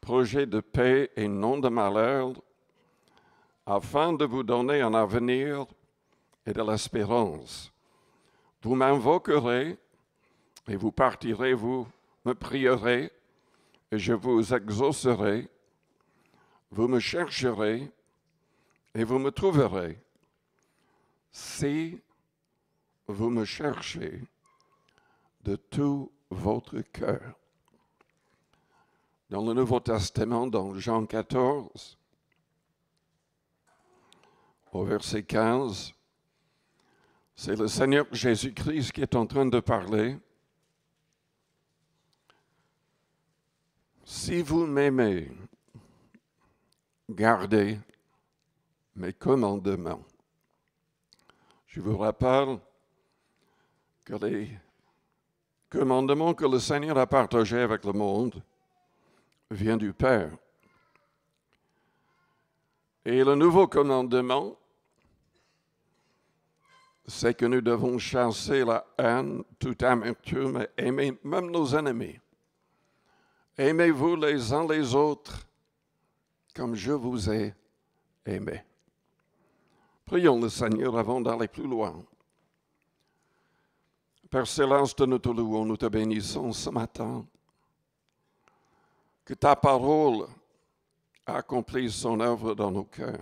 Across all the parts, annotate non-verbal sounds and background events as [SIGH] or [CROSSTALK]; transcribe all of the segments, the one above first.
projet de paix et non de malheur, afin de vous donner un avenir et de l'espérance. Vous m'invoquerez et vous partirez, vous me prierez et je vous exaucerai. Vous me chercherez et vous me trouverez. Si vous me cherchez de tout votre cœur dans le Nouveau Testament, dans Jean 14, au verset 15, c'est le Seigneur Jésus-Christ qui est en train de parler. Si vous m'aimez, gardez mes commandements. Je vous rappelle que les commandements que le Seigneur a partagés avec le monde, vient du Père. Et le nouveau commandement, c'est que nous devons chasser la haine, toute amertume, et aimer même nos ennemis. Aimez-vous les uns les autres comme je vous ai aimé. Prions le Seigneur avant d'aller plus loin. Père Céleste, nous te louons, nous te bénissons ce matin que ta parole accomplisse son œuvre dans nos cœurs.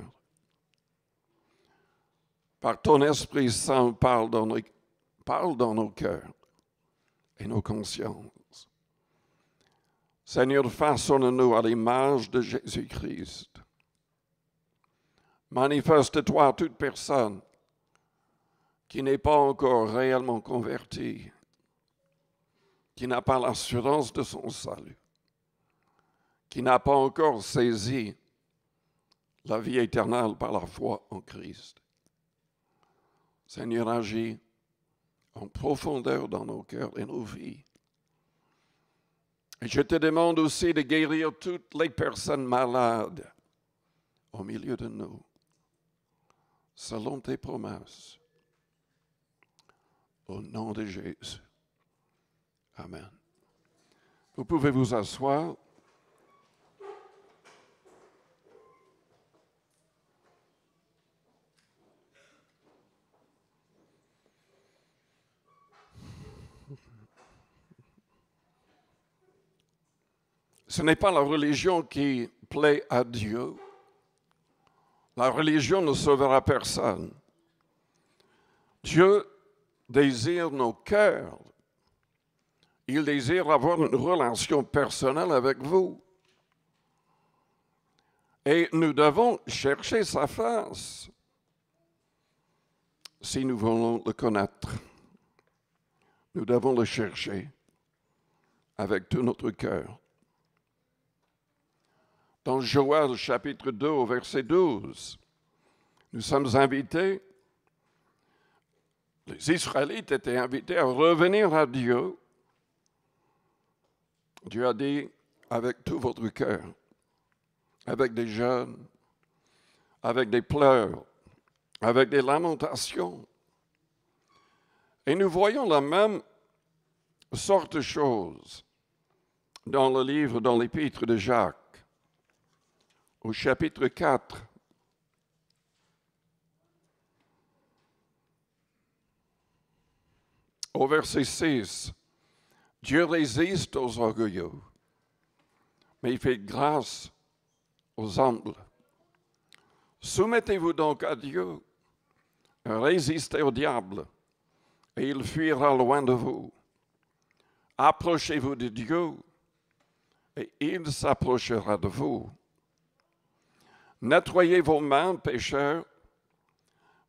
Par ton Esprit Saint, parle dans nos, cœurs et nos consciences. Seigneur, façonne-nous à l'image de Jésus-Christ. Manifeste-toi à toute personne qui n'est pas encore réellement convertie, qui n'a pas l'assurance de son salut qui n'a pas encore saisi la vie éternelle par la foi en Christ. Seigneur, agis en profondeur dans nos cœurs et nos vies. Et je te demande aussi de guérir toutes les personnes malades au milieu de nous, selon tes promesses. Au nom de Jésus. Amen. Vous pouvez vous asseoir. ce n'est pas la religion qui plaît à Dieu. La religion ne sauvera personne. Dieu désire nos cœurs. Il désire avoir une relation personnelle avec vous. Et nous devons chercher sa face si nous voulons le connaître. Nous devons le chercher avec tout notre cœur dans Joël chapitre 2 au verset 12. Nous sommes invités, les Israélites étaient invités à revenir à Dieu. Dieu a dit, avec tout votre cœur, avec des jeunes, avec des pleurs, avec des lamentations. Et nous voyons la même sorte de choses dans le livre, dans l'épître de Jacques au chapitre 4. Au verset 6, Dieu résiste aux orgueilleux, mais il fait grâce aux humbles. Soumettez-vous donc à Dieu, résistez au diable, et il fuira loin de vous. Approchez-vous de Dieu, et il s'approchera de vous. Nettoyez vos mains, pécheurs,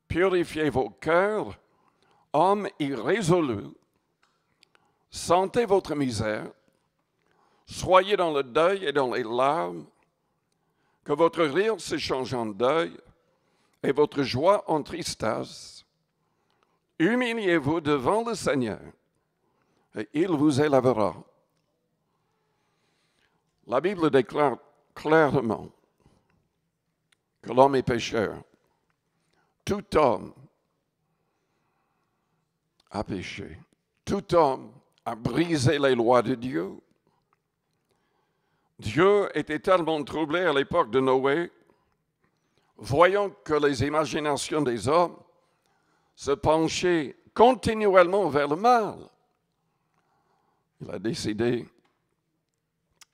purifiez vos cœurs, hommes irrésolus, sentez votre misère, soyez dans le deuil et dans les larmes, que votre rire se change en deuil et votre joie en tristesse. Humiliez-vous devant le Seigneur et il vous élèvera. La Bible déclare clairement l'homme est pécheur. Tout homme a péché. Tout homme a brisé les lois de Dieu. Dieu était tellement troublé à l'époque de Noé, voyant que les imaginations des hommes se penchaient continuellement vers le mal. Il a décidé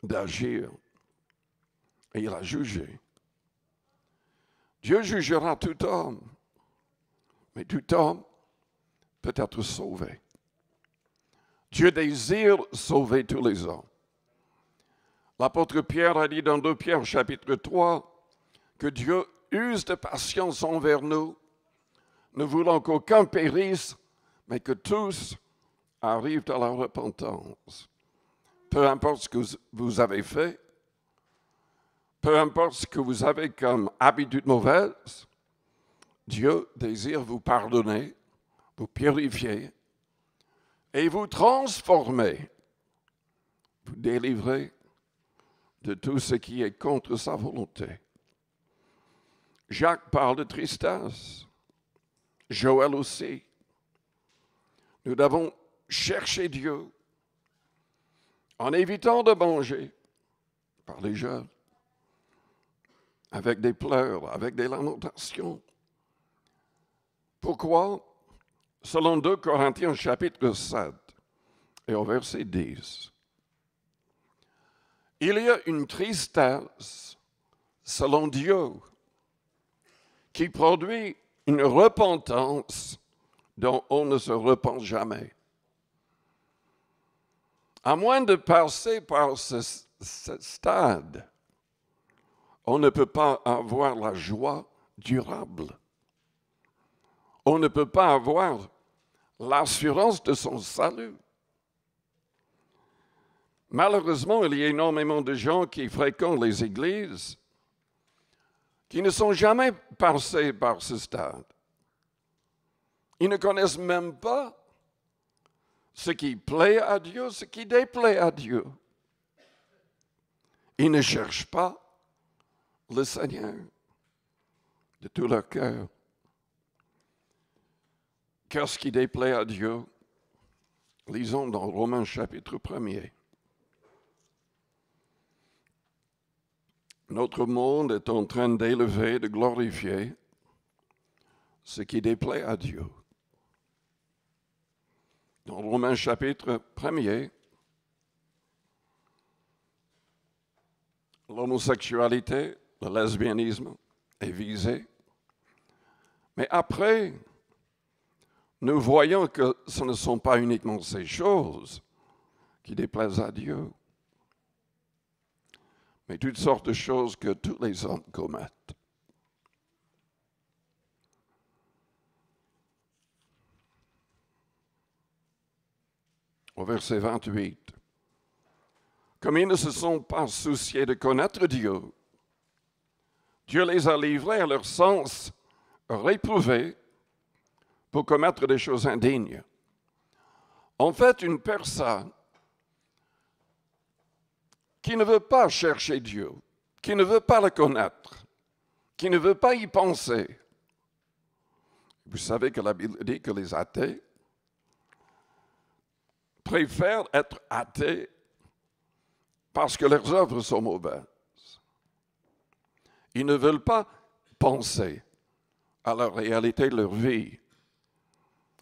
d'agir et il a jugé. Dieu jugera tout homme, mais tout homme peut être sauvé. Dieu désire sauver tous les hommes. L'apôtre Pierre a dit dans 2 Pierre chapitre 3 que Dieu use de patience envers nous, ne voulant qu'aucun périsse, mais que tous arrivent à la repentance. Peu importe ce que vous avez fait, peu importe ce que vous avez comme habitude mauvaise, Dieu désire vous pardonner, vous purifier et vous transformer, vous délivrer de tout ce qui est contre sa volonté. Jacques parle de tristesse, Joël aussi. Nous devons chercher Dieu en évitant de manger par les jeunes avec des pleurs, avec des lamentations. Pourquoi? Selon 2 Corinthiens chapitre 7 et au verset 10, il y a une tristesse, selon Dieu, qui produit une repentance dont on ne se repent jamais. À moins de passer par ce, stade on ne peut pas avoir la joie durable. On ne peut pas avoir l'assurance de son salut. Malheureusement, il y a énormément de gens qui fréquentent les églises qui ne sont jamais passés par ce stade. Ils ne connaissent même pas ce qui plaît à Dieu, ce qui déplaît à Dieu. Ils ne cherchent pas le Seigneur de tout leur cœur. Qu'est-ce qui déplaît à Dieu? Lisons dans Romains chapitre 1er. Notre monde est en train d'élever, de glorifier ce qui déplaît à Dieu. Dans Romains chapitre 1er, l'homosexualité, le lesbianisme est visé. Mais après, nous voyons que ce ne sont pas uniquement ces choses qui déplaisent à Dieu, mais toutes sortes de choses que tous les hommes commettent. Au verset 28, comme ils ne se sont pas souciés de connaître Dieu, Dieu les a livrés à leur sens réprouvé pour commettre des choses indignes. En fait, une personne qui ne veut pas chercher Dieu, qui ne veut pas le connaître, qui ne veut pas y penser. Vous savez que la Bible dit que les athées préfèrent être athées parce que leurs œuvres sont mauvaises. Ils ne veulent pas penser à la réalité de leur vie.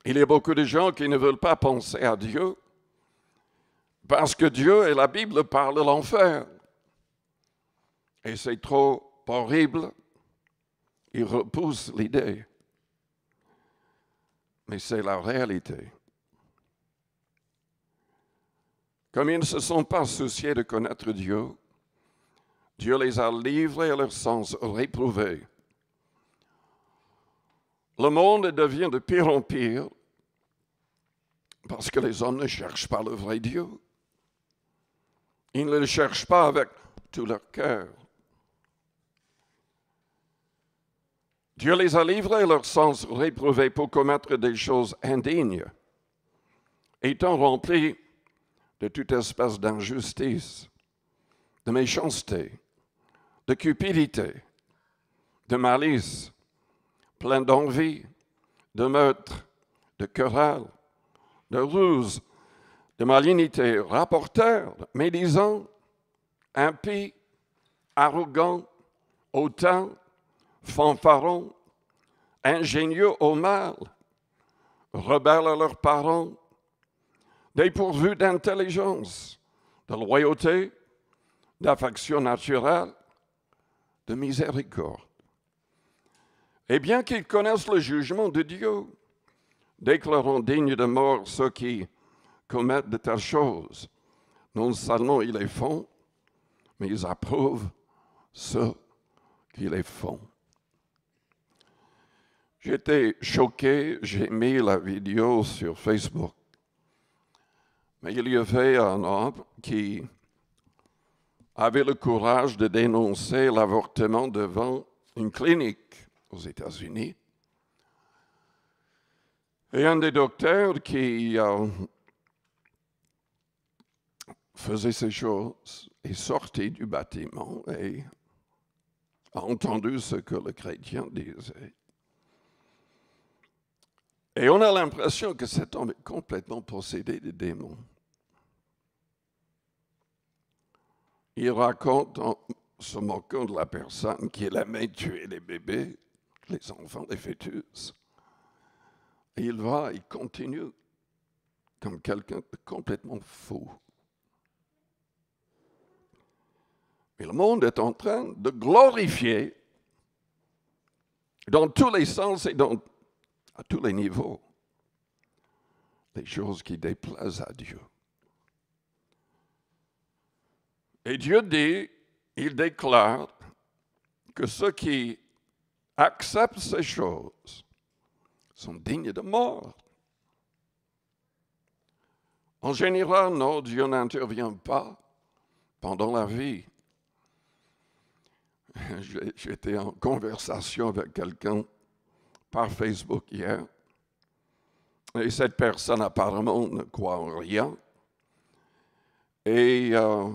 Il y a beaucoup de gens qui ne veulent pas penser à Dieu parce que Dieu et la Bible parlent l'enfer. Et c'est trop horrible. Ils repoussent l'idée. Mais c'est la réalité. Comme ils ne se sont pas souciés de connaître Dieu, Dieu les a livrés à leur sens réprouvé. Le monde devient de pire en pire parce que les hommes ne cherchent pas le vrai Dieu. Ils ne le cherchent pas avec tout leur cœur. Dieu les a livrés à leur sens réprouvé pour commettre des choses indignes, étant remplis de toute espèce d'injustice, de méchanceté, de cupidité, de malice, plein d'envie, de meurtre, de querelle, de ruse, de malignité, rapporteur, médisant, impie, arrogant, hautain, fanfaron, ingénieux au mal, rebelles à leurs parents, dépourvus d'intelligence, de loyauté, d'affection naturelle, de miséricorde. Et bien qu'ils connaissent le jugement de Dieu, déclarant dignes de mort ceux qui commettent de telles choses. Non seulement ils les font, mais ils approuvent ceux qui les font. J'étais choqué, j'ai mis la vidéo sur Facebook. Mais il y avait un homme qui avait le courage de dénoncer l'avortement devant une clinique aux États-Unis. Et un des docteurs qui euh, faisait ces choses est sorti du bâtiment et a entendu ce que le chrétien disait. Et on a l'impression que cet homme est complètement possédé de démons. Il raconte, en se moquant de la personne qui aimait tuer les bébés, les enfants, les fœtus. Et il va, il continue comme quelqu'un de complètement fou. Mais le monde est en train de glorifier dans tous les sens et dans, à tous les niveaux les choses qui déplaisent à Dieu. Et Dieu dit, il déclare que ceux qui acceptent ces choses sont dignes de mort. En général, non, Dieu n'intervient pas pendant la vie. [LAUGHS] J'étais en conversation avec quelqu'un par Facebook hier, et cette personne apparemment ne croit en rien. Et euh,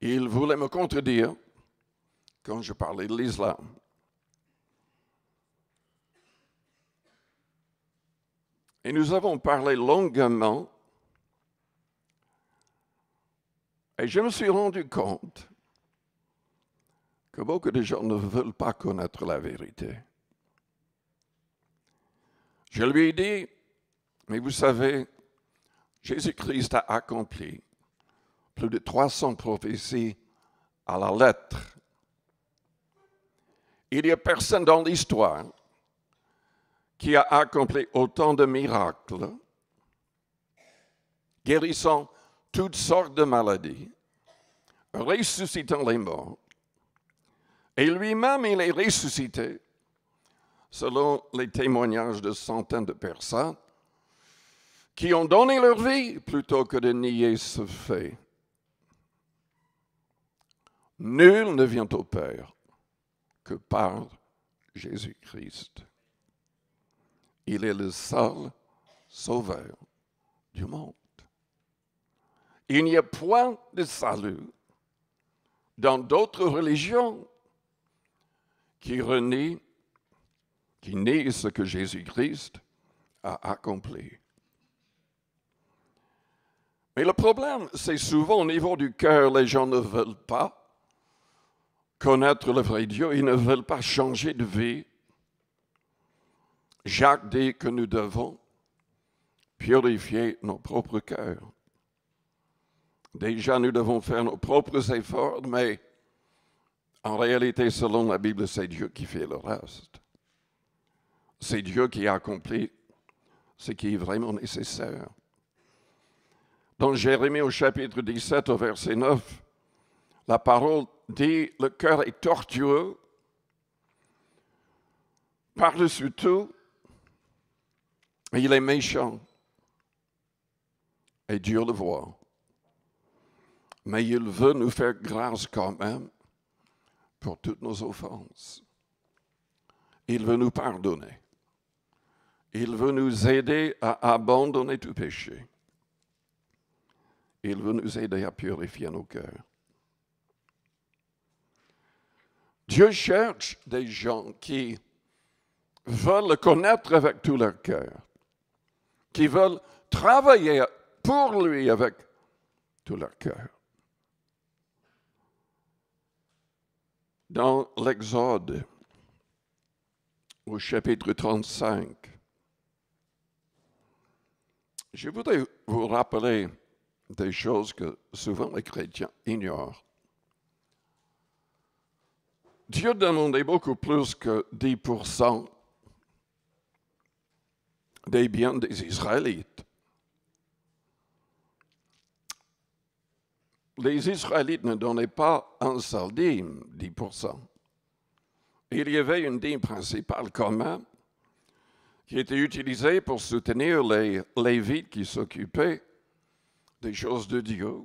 Il voulait me contredire quand je parlais de l'islam. Et nous avons parlé longuement. Et je me suis rendu compte que beaucoup de gens ne veulent pas connaître la vérité. Je lui ai dit, mais vous savez, Jésus-Christ a accompli plus de 300 prophéties à la lettre. Il n'y a personne dans l'histoire qui a accompli autant de miracles, guérissant toutes sortes de maladies, ressuscitant les morts. Et lui-même, il est ressuscité, selon les témoignages de centaines de personnes qui ont donné leur vie plutôt que de nier ce fait. Nul ne vient au Père que par Jésus-Christ. Il est le seul sauveur du monde. Il n'y a point de salut dans d'autres religions qui renie, qui nie ce que Jésus-Christ a accompli. Mais le problème, c'est souvent au niveau du cœur, les gens ne veulent pas connaître le vrai Dieu, ils ne veulent pas changer de vie. Jacques dit que nous devons purifier nos propres cœurs. Déjà, nous devons faire nos propres efforts, mais en réalité, selon la Bible, c'est Dieu qui fait le reste. C'est Dieu qui accomplit ce qui est vraiment nécessaire. Dans Jérémie au chapitre 17, au verset 9, la parole dit, le cœur est tortueux. Par-dessus tout, il est méchant. Et Dieu le voit. Mais il veut nous faire grâce quand même pour toutes nos offenses. Il veut nous pardonner. Il veut nous aider à abandonner tout péché. Il veut nous aider à purifier nos cœurs. Dieu cherche des gens qui veulent le connaître avec tout leur cœur, qui veulent travailler pour lui avec tout leur cœur. Dans l'Exode, au chapitre 35, je voudrais vous rappeler des choses que souvent les chrétiens ignorent. Dieu demandait beaucoup plus que 10% des biens des Israélites. Les Israélites ne donnaient pas un seul dîme, 10%. Il y avait une dîme principale commune qui était utilisée pour soutenir les Lévites qui s'occupaient des choses de Dieu.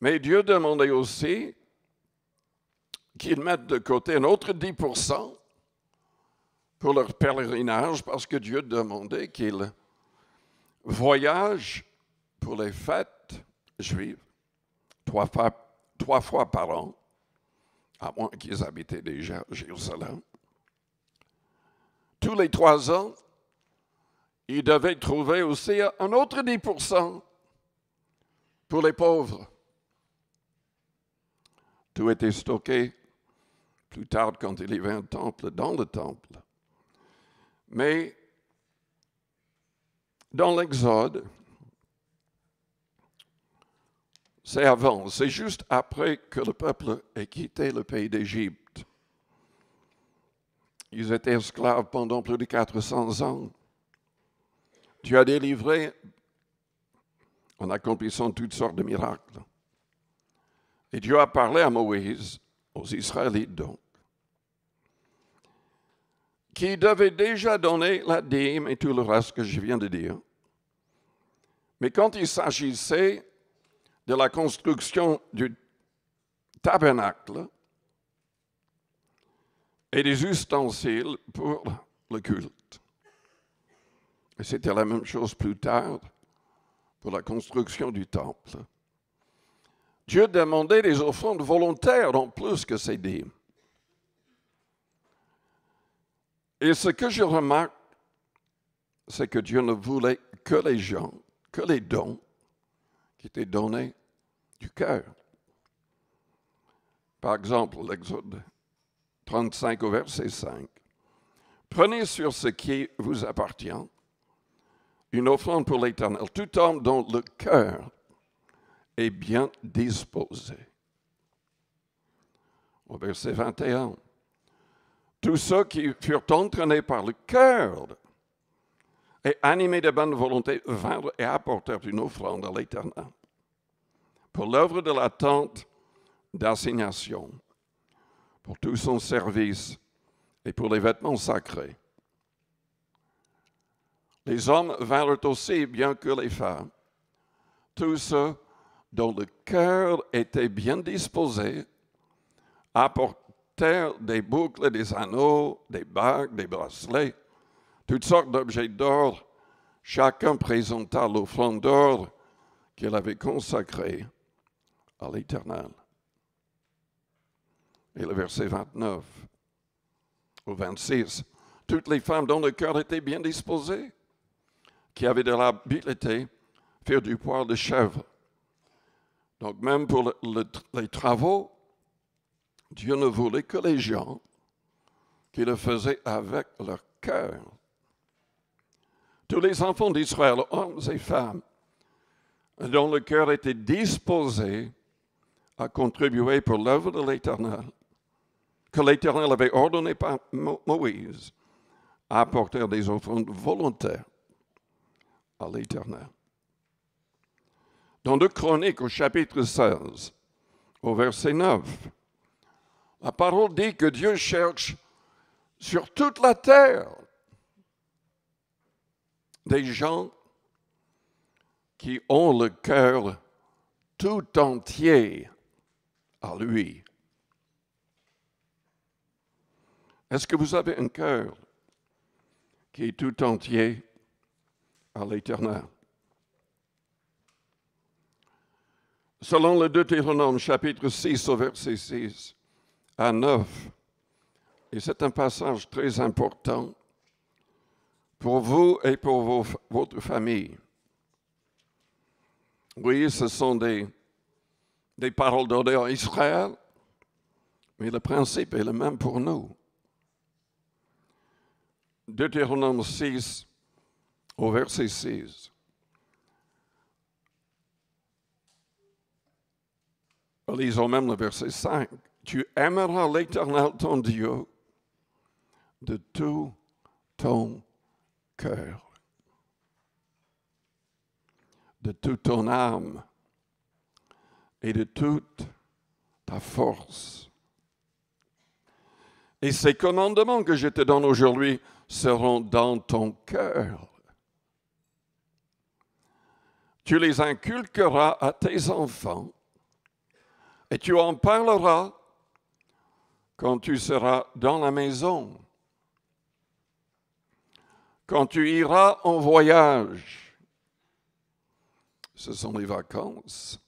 Mais Dieu demandait aussi qu'ils mettent de côté un autre 10 pour leur pèlerinage parce que Dieu demandait qu'ils voyagent pour les fêtes juives trois fois, par an, à moins qu'ils habitaient déjà Jérusalem. Tous les trois ans, ils devaient trouver aussi un autre 10 pour les pauvres. Tout était stocké plus tard quand il y avait un temple dans le temple. Mais dans l'Exode, c'est avant, c'est juste après que le peuple ait quitté le pays d'Égypte. Ils étaient esclaves pendant plus de 400 ans. Tu as délivré en accomplissant toutes sortes de miracles. Et Dieu a parlé à Moïse, aux Israélites donc, qui devait déjà donner la dîme et tout le reste que je viens de dire. Mais quand il s'agissait de la construction du tabernacle et des ustensiles pour le culte, et c'était la même chose plus tard pour la construction du temple, Dieu demandait des offrandes volontaires en plus que ces dîmes. Et ce que je remarque, c'est que Dieu ne voulait que les gens, que les dons qui étaient donnés du cœur. Par exemple, l'Exode 35 au verset 5. Prenez sur ce qui vous appartient une offrande pour l'Éternel, tout homme dont le cœur est bien disposé. Au verset 21 tous ceux qui furent entraînés par le cœur et animés de bonne volonté vinrent et apportèrent une offrande à l'Éternel pour l'œuvre de la tente d'assignation, pour tout son service et pour les vêtements sacrés. Les hommes vinrent aussi bien que les femmes, tous ceux dont le cœur était bien disposé, apportèrent des boucles, des anneaux, des bagues, des bracelets, toutes sortes d'objets d'or, chacun présenta l'offrande d'or qu'il avait consacrée à l'Éternel. Et le verset 29 au 26, toutes les femmes dont le cœur était bien disposé, qui avaient de l'habileté, firent du poil de chèvre. Donc même pour les travaux Dieu ne voulait que les gens qui le faisaient avec leur cœur. Tous les enfants d'Israël, hommes et femmes, dont le cœur était disposé à contribuer pour l'œuvre de l'Éternel, que l'Éternel avait ordonné par Moïse, apportèrent apporter des offrandes volontaires à l'Éternel. Dans Deux Chroniques au chapitre 16, au verset 9, la parole dit que Dieu cherche sur toute la terre des gens qui ont le cœur tout entier à lui. Est-ce que vous avez un cœur qui est tout entier à l'Éternel? Selon le Deutéronome chapitre 6 au verset 6, à neuf, Et c'est un passage très important pour vous et pour votre famille. Oui, ce sont des, des paroles données en Israël, mais le principe est le même pour nous. Deutéronome 6, au verset 6. Lisons même le verset 5. Tu aimeras l'Éternel ton Dieu de tout ton cœur, de toute ton âme et de toute ta force. Et ces commandements que je te donne aujourd'hui seront dans ton cœur. Tu les inculqueras à tes enfants et tu en parleras quand tu seras dans la maison, quand tu iras en voyage. Ce sont les vacances.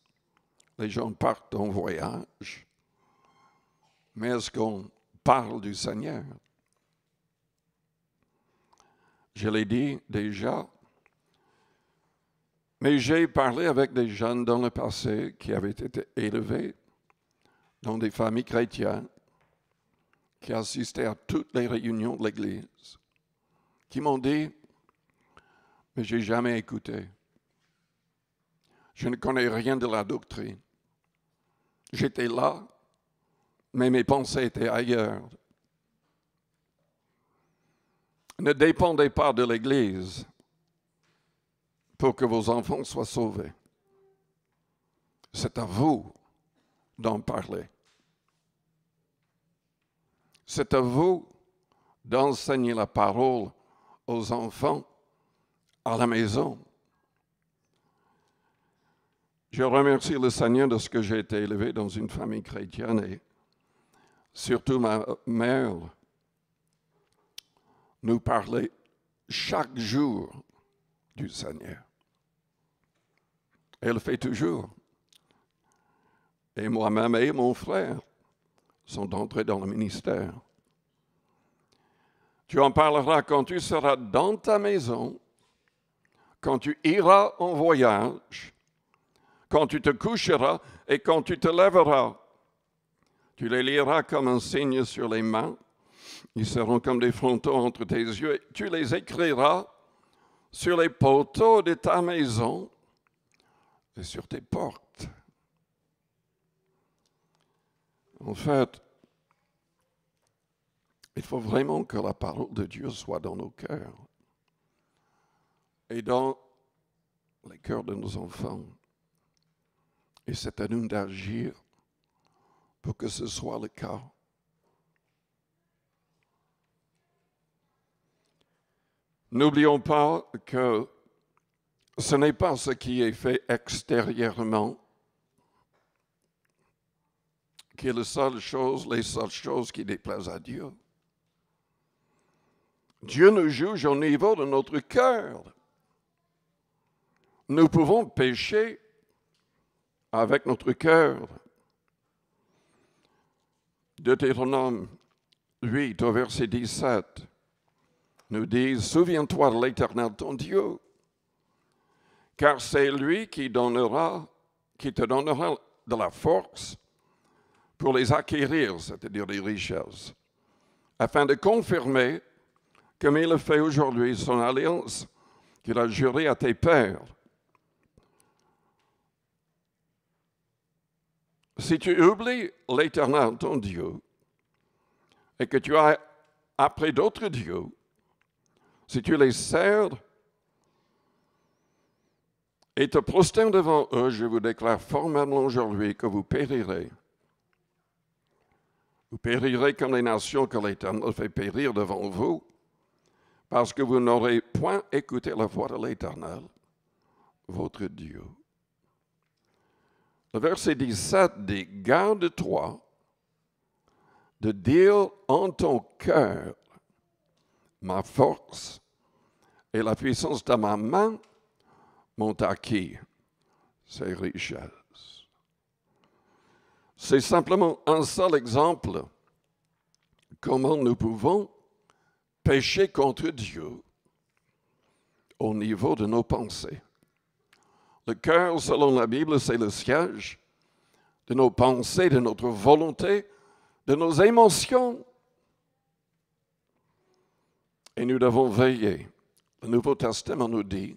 Les gens partent en voyage. Mais est-ce qu'on parle du Seigneur? Je l'ai dit déjà, mais j'ai parlé avec des jeunes dans le passé qui avaient été élevés dans des familles chrétiennes qui assistaient à toutes les réunions de l'Église, qui m'ont dit, mais j'ai jamais écouté. Je ne connais rien de la doctrine. J'étais là, mais mes pensées étaient ailleurs. Ne dépendez pas de l'Église pour que vos enfants soient sauvés. C'est à vous d'en parler. C'est à vous d'enseigner la parole aux enfants à la maison. Je remercie le Seigneur de ce que j'ai été élevé dans une famille chrétienne et surtout ma mère nous parlait chaque jour du Seigneur. Elle le fait toujours. Et moi-même et mon frère, sont entrés dans le ministère. Tu en parleras quand tu seras dans ta maison, quand tu iras en voyage, quand tu te coucheras et quand tu te lèveras. Tu les liras comme un signe sur les mains. Ils seront comme des frontons entre tes yeux. Tu les écriras sur les poteaux de ta maison et sur tes portes. En fait, il faut vraiment que la parole de Dieu soit dans nos cœurs et dans les cœurs de nos enfants. Et c'est à nous d'agir pour que ce soit le cas. N'oublions pas que ce n'est pas ce qui est fait extérieurement qui est la seule chose, les seules choses qui déplaisent à Dieu. Dieu nous juge au niveau de notre cœur. Nous pouvons pécher avec notre cœur. Deutéronome 8 au verset 17 nous dit, Souviens-toi de l'Éternel ton Dieu, car c'est lui qui, donnera, qui te donnera de la force pour les acquérir, c'est-à-dire les richesses, afin de confirmer, comme il le fait aujourd'hui, son alliance qu'il a jurée à tes pères. Si tu oublies l'Éternel, ton Dieu, et que tu as appris d'autres dieux, si tu les sers et te prosternes devant eux, je vous déclare formellement aujourd'hui que vous périrez vous périrez comme les nations que l'Éternel fait périr devant vous, parce que vous n'aurez point écouté la voix de l'Éternel, votre Dieu. Le verset 17 dit, garde-toi de dire en ton cœur, ma force et la puissance de ma main m'ont acquis c'est richesses. C'est simplement un seul exemple. Comment nous pouvons pécher contre Dieu au niveau de nos pensées. Le cœur, selon la Bible, c'est le siège de nos pensées, de notre volonté, de nos émotions. Et nous devons veiller. Le Nouveau Testament nous dit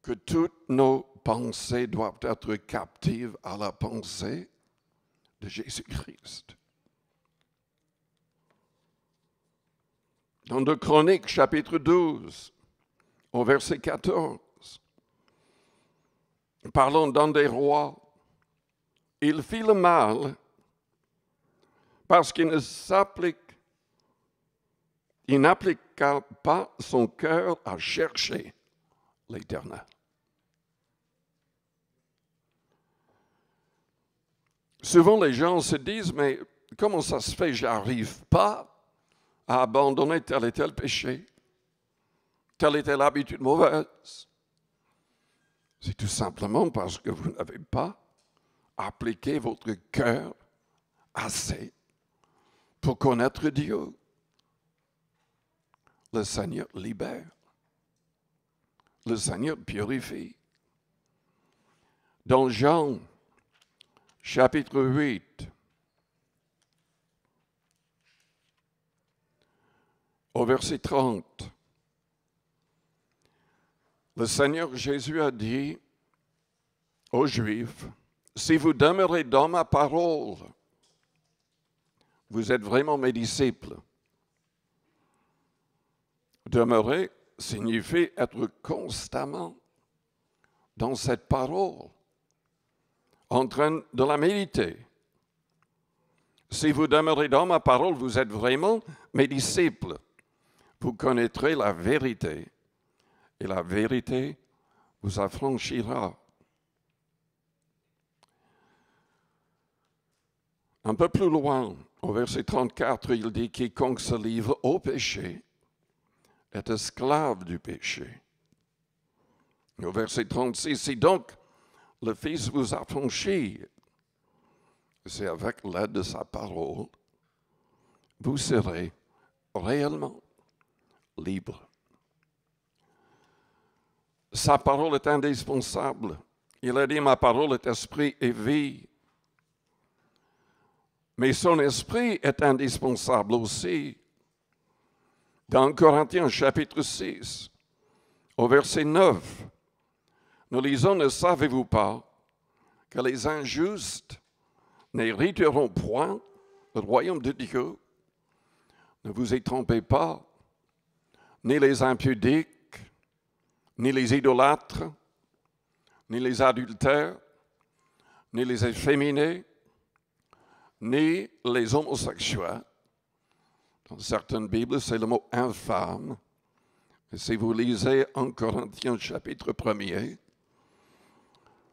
que toutes nos pensées doivent être captives à la pensée de Jésus-Christ. Dans le Chroniques, chapitre 12, au verset 14, parlons d'un des rois. Il fit le mal parce qu'il ne s'applique, il n'appliqua pas son cœur à chercher l'Éternel. souvent les gens se disent, mais comment ça se fait, j'arrive pas à abandonner tel et tel péché, telle et telle habitude mauvaise C'est tout simplement parce que vous n'avez pas appliqué votre cœur assez pour connaître Dieu. Le Seigneur libère. Le Seigneur purifie. Dans Jean chapitre 8, au verset 30. Le Seigneur Jésus a dit aux Juifs, si vous demeurez dans ma parole, vous êtes vraiment mes disciples. Demeurer signifie être constamment dans cette parole en train de la méditer. Si vous demeurez dans ma parole, vous êtes vraiment mes disciples. Vous connaîtrez la vérité et la vérité vous affranchira. Un peu plus loin, au verset 34, il dit Quiconque se livre au péché est esclave du péché. Au verset 36, si donc le Fils vous a franchi. C'est avec l'aide de sa parole, vous serez réellement libre. Sa parole est indispensable. Il a dit, ma parole est esprit et vie. Mais son esprit est indispensable aussi. Dans Corinthiens chapitre 6, au verset 9, nous lisons, ne savez-vous pas que les injustes n'hériteront point le royaume de Dieu Ne vous y trompez pas, ni les impudiques, ni les idolâtres, ni les adultères, ni les efféminés, ni les homosexuels. Dans certaines Bibles, c'est le mot infâme. si vous lisez en Corinthiens chapitre 1er,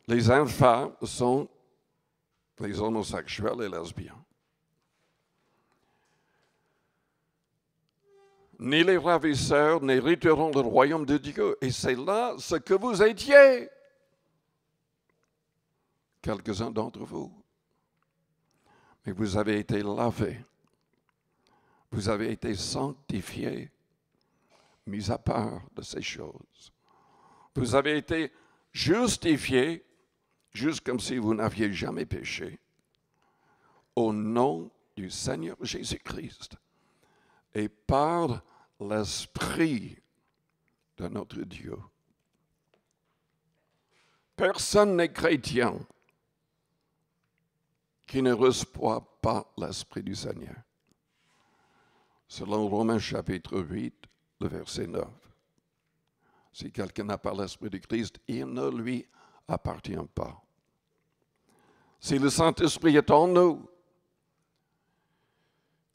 les enfants sont les homosexuels et lesbiens. Ni les ravisseurs n'hériteront le royaume de Dieu. Et c'est là ce que vous étiez. Quelques-uns d'entre vous. Mais vous avez été lavés. Vous avez été sanctifiés, mis à part de ces choses. Vous avez été justifiés juste comme si vous n'aviez jamais péché. Au nom du Seigneur Jésus-Christ et par l'Esprit de notre Dieu. Personne n'est chrétien qui ne reçoit pas l'Esprit du Seigneur. Selon Romains chapitre 8, le verset 9. Si quelqu'un n'a pas l'Esprit du Christ, il ne lui appartient pas. Si le Saint-Esprit est en nous,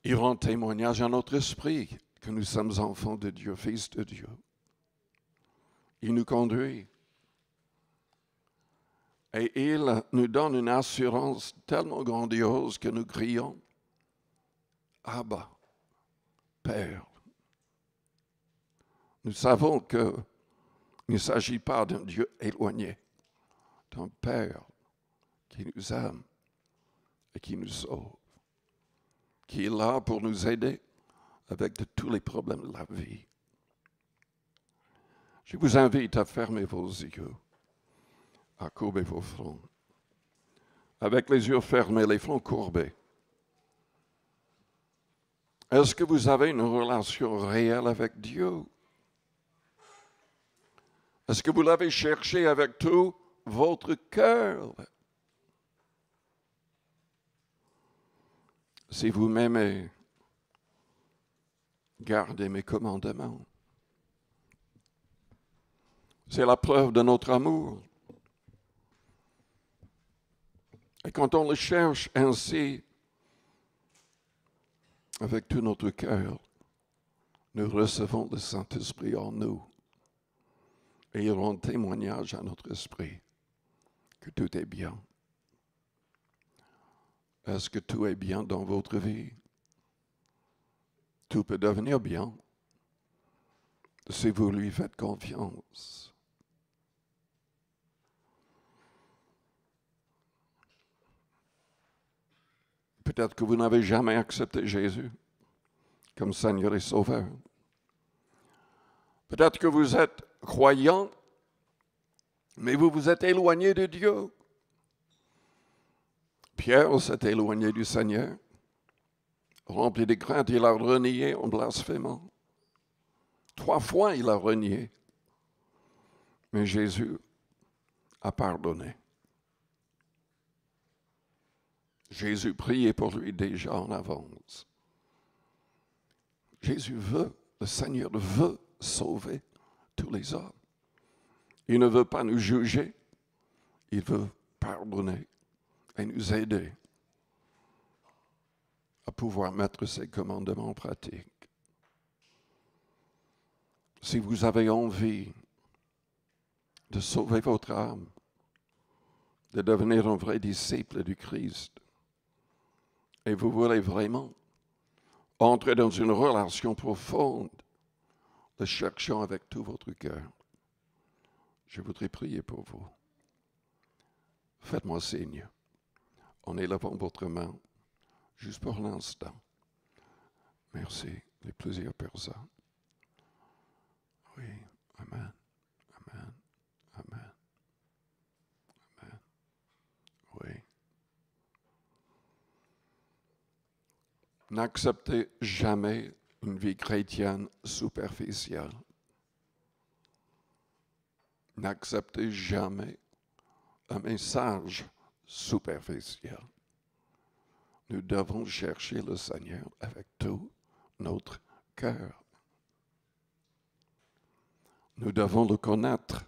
il rend témoignage à notre esprit que nous sommes enfants de Dieu, fils de Dieu. Il nous conduit. Et il nous donne une assurance tellement grandiose que nous crions Abba, Père. Nous savons qu'il ne s'agit pas d'un Dieu éloigné. Un Père qui nous aime et qui nous sauve, qui est là pour nous aider avec tous les problèmes de la vie. Je vous invite à fermer vos yeux, à courber vos fronts. Avec les yeux fermés, les fronts courbés. Est-ce que vous avez une relation réelle avec Dieu? Est-ce que vous l'avez cherché avec tout votre cœur. Si vous m'aimez, gardez mes commandements. C'est la preuve de notre amour. Et quand on le cherche ainsi, avec tout notre cœur, nous recevons le Saint-Esprit en nous et il rend témoignage à notre esprit tout est bien. Est-ce que tout est bien dans votre vie Tout peut devenir bien si vous lui faites confiance. Peut-être que vous n'avez jamais accepté Jésus comme Seigneur et Sauveur. Peut-être que vous êtes croyant mais vous vous êtes éloigné de Dieu. Pierre s'est éloigné du Seigneur, rempli de crainte, il a renié en blasphémant. Trois fois, il a renié. Mais Jésus a pardonné. Jésus priait pour lui déjà en avance. Jésus veut, le Seigneur veut sauver tous les hommes. Il ne veut pas nous juger, il veut pardonner et nous aider à pouvoir mettre ses commandements en pratique. Si vous avez envie de sauver votre âme, de devenir un vrai disciple du Christ, et vous voulez vraiment entrer dans une relation profonde, le cherchant avec tout votre cœur je voudrais prier pour vous. Faites-moi signe en élevant votre main, juste pour l'instant. Merci, les plusieurs personnes. Oui, Amen, Amen, Amen, Amen. Oui. N'acceptez jamais une vie chrétienne superficielle. N'acceptez jamais un message superficiel. Nous devons chercher le Seigneur avec tout notre cœur. Nous devons le connaître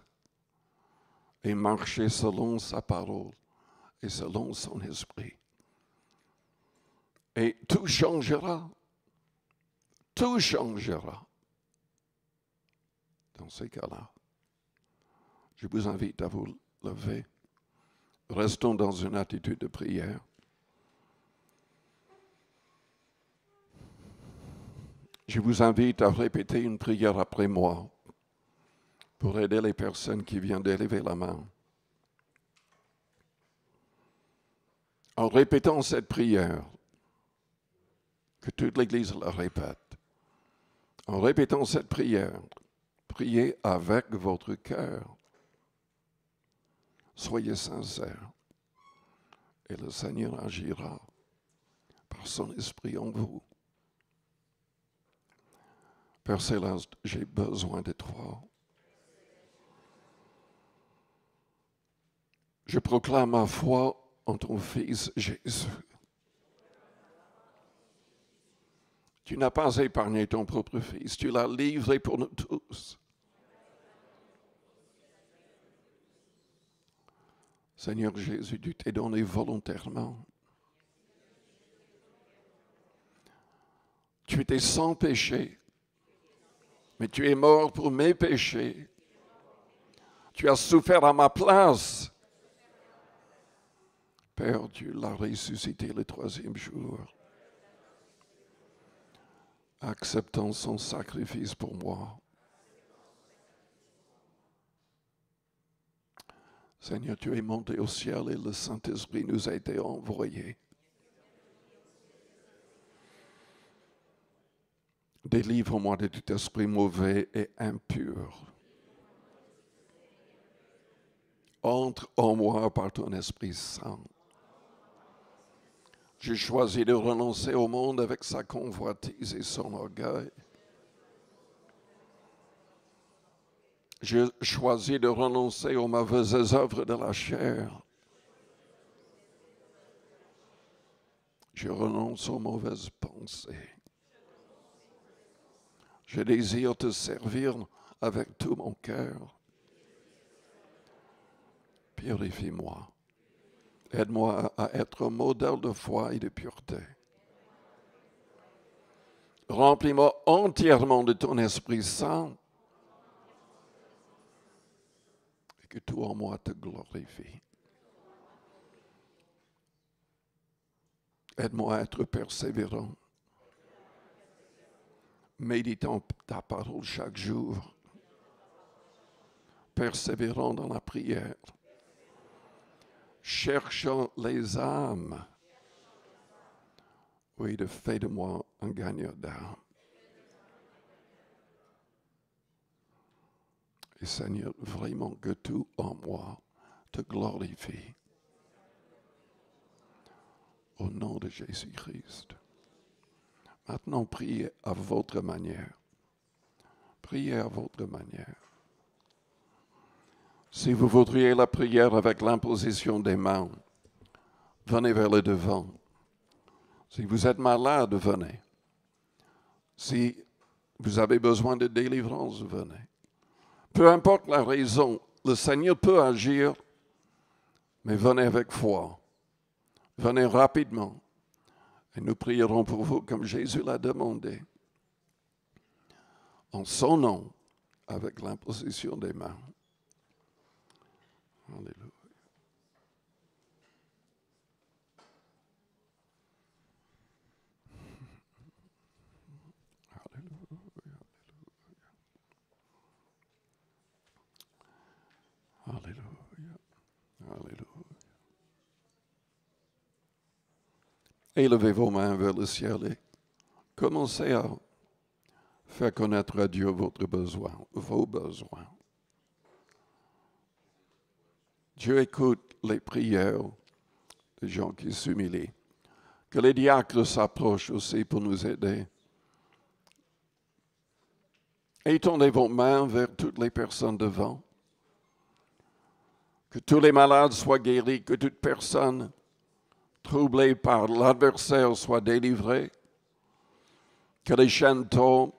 et marcher selon sa parole et selon son esprit. Et tout changera. Tout changera. Dans ces cas-là, je vous invite à vous lever. Restons dans une attitude de prière. Je vous invite à répéter une prière après moi pour aider les personnes qui viennent d'élever la main. En répétant cette prière, que toute l'Église la répète, en répétant cette prière, priez avec votre cœur. Soyez sincères et le Seigneur agira par son esprit en vous. Père Céleste, j'ai besoin de toi. Je proclame ma foi en ton Fils Jésus. Tu n'as pas épargné ton propre Fils, tu l'as livré pour nous tous. Seigneur Jésus, tu t'es donné volontairement. Tu étais sans péché, mais tu es mort pour mes péchés. Tu as souffert à ma place. Père, tu l'as ressuscité le troisième jour. Acceptant son sacrifice pour moi. Seigneur, tu es monté au ciel et le Saint-Esprit nous a été envoyé. Délivre-moi de tout esprit mauvais et impur. Entre en moi par ton Esprit Saint. J'ai choisi de renoncer au monde avec sa convoitise et son orgueil. J'ai choisi de renoncer aux mauvaises œuvres de la chair. Je renonce aux mauvaises pensées. Je désire te servir avec tout mon cœur. Purifie-moi. Aide-moi à être un modèle de foi et de pureté. Remplis-moi entièrement de ton Esprit Saint que tout en moi te glorifie. Aide-moi à être persévérant, méditant ta parole chaque jour, persévérant dans la prière, cherchant les âmes. Oui, de fait de moi un gagnant d'âme. Et Seigneur, vraiment que tout en moi te glorifie. Au nom de Jésus-Christ. Maintenant, priez à votre manière. Priez à votre manière. Si vous voudriez la prière avec l'imposition des mains, venez vers le devant. Si vous êtes malade, venez. Si vous avez besoin de délivrance, venez. Peu importe la raison, le Seigneur peut agir, mais venez avec foi. Venez rapidement. Et nous prierons pour vous comme Jésus l'a demandé. En son nom, avec l'imposition des mains. Alléluia. Élevez vos mains vers le ciel et commencez à faire connaître à Dieu votre besoin, vos besoins. Dieu écoute les prières des gens qui s'humilient. Que les diacres s'approchent aussi pour nous aider. Étendez vos mains vers toutes les personnes devant. Que tous les malades soient guéris, que toute personne troublés par l'adversaire soient délivrés, que les tombent,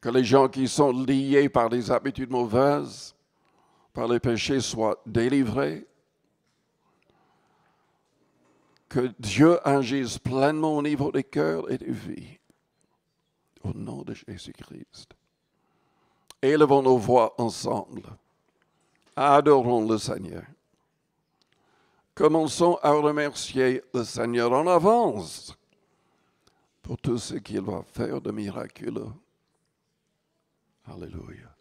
que les gens qui sont liés par des habitudes mauvaises, par les péchés soient délivrés, que Dieu agisse pleinement au niveau des cœurs et des vies. Au nom de Jésus-Christ. Élevons nos voix ensemble. Adorons le Seigneur. Commençons à remercier le Seigneur en avance pour tout ce qu'il va faire de miraculeux. Alléluia.